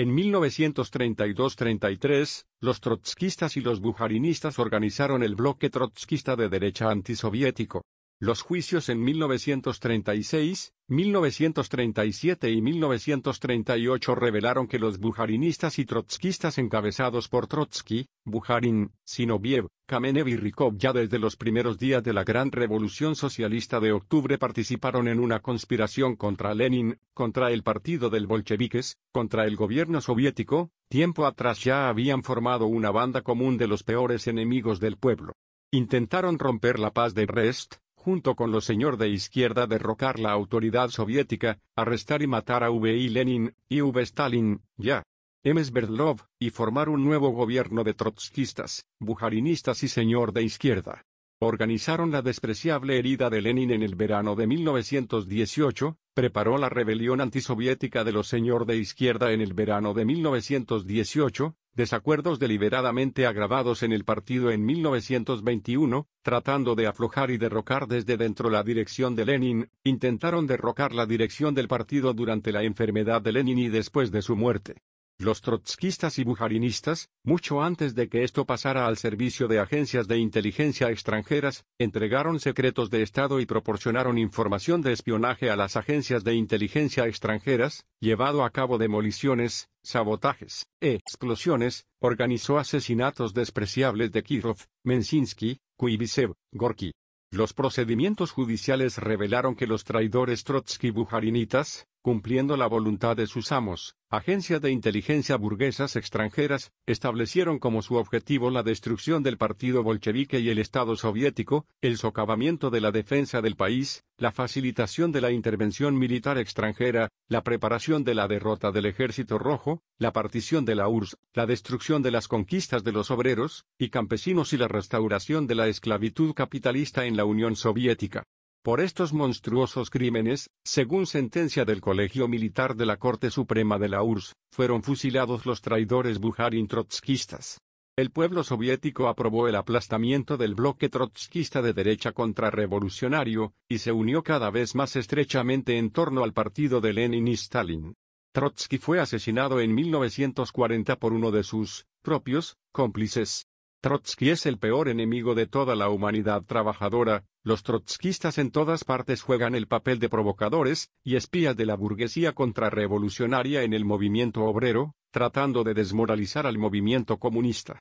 En 1932-33, los trotskistas y los bujarinistas organizaron el bloque trotskista de derecha antisoviético. Los juicios en 1936, 1937 y 1938 revelaron que los bujarinistas y trotskistas encabezados por Trotsky, Bujarin, Sinoviev, Kamenev y Rikov ya desde los primeros días de la gran revolución socialista de octubre participaron en una conspiración contra Lenin, contra el partido del bolcheviques, contra el gobierno soviético, tiempo atrás ya habían formado una banda común de los peores enemigos del pueblo. Intentaron romper la paz de Brest, junto con los señor de izquierda derrocar la autoridad soviética, arrestar y matar a V.I. Lenin, y V. Stalin, ya. M. Sverdlov, y formar un nuevo gobierno de trotskistas, bujarinistas y señor de izquierda. Organizaron la despreciable herida de Lenin en el verano de 1918, preparó la rebelión antisoviética de los señor de izquierda en el verano de 1918, desacuerdos deliberadamente agravados en el partido en 1921, tratando de aflojar y derrocar desde dentro la dirección de Lenin, intentaron derrocar la dirección del partido durante la enfermedad de Lenin y después de su muerte. Los trotskistas y bujarinistas, mucho antes de que esto pasara al servicio de agencias de inteligencia extranjeras, entregaron secretos de Estado y proporcionaron información de espionaje a las agencias de inteligencia extranjeras, llevado a cabo demoliciones, sabotajes, e explosiones, organizó asesinatos despreciables de Kirov, Mensinsky, Kuibisev, Gorky. Los procedimientos judiciales revelaron que los traidores trotsky cumpliendo la voluntad de sus amos, agencias de inteligencia burguesas extranjeras, establecieron como su objetivo la destrucción del partido bolchevique y el Estado soviético, el socavamiento de la defensa del país, la facilitación de la intervención militar extranjera, la preparación de la derrota del Ejército Rojo, la partición de la URSS, la destrucción de las conquistas de los obreros y campesinos y la restauración de la esclavitud capitalista en la Unión Soviética. Por estos monstruosos crímenes, según sentencia del Colegio Militar de la Corte Suprema de la URSS, fueron fusilados los traidores bujarin trotskistas. El pueblo soviético aprobó el aplastamiento del bloque trotskista de derecha contrarrevolucionario, y se unió cada vez más estrechamente en torno al partido de Lenin y Stalin. Trotsky fue asesinado en 1940 por uno de sus propios cómplices. Trotsky es el peor enemigo de toda la humanidad trabajadora, los trotskistas en todas partes juegan el papel de provocadores y espías de la burguesía contrarrevolucionaria en el movimiento obrero, tratando de desmoralizar al movimiento comunista.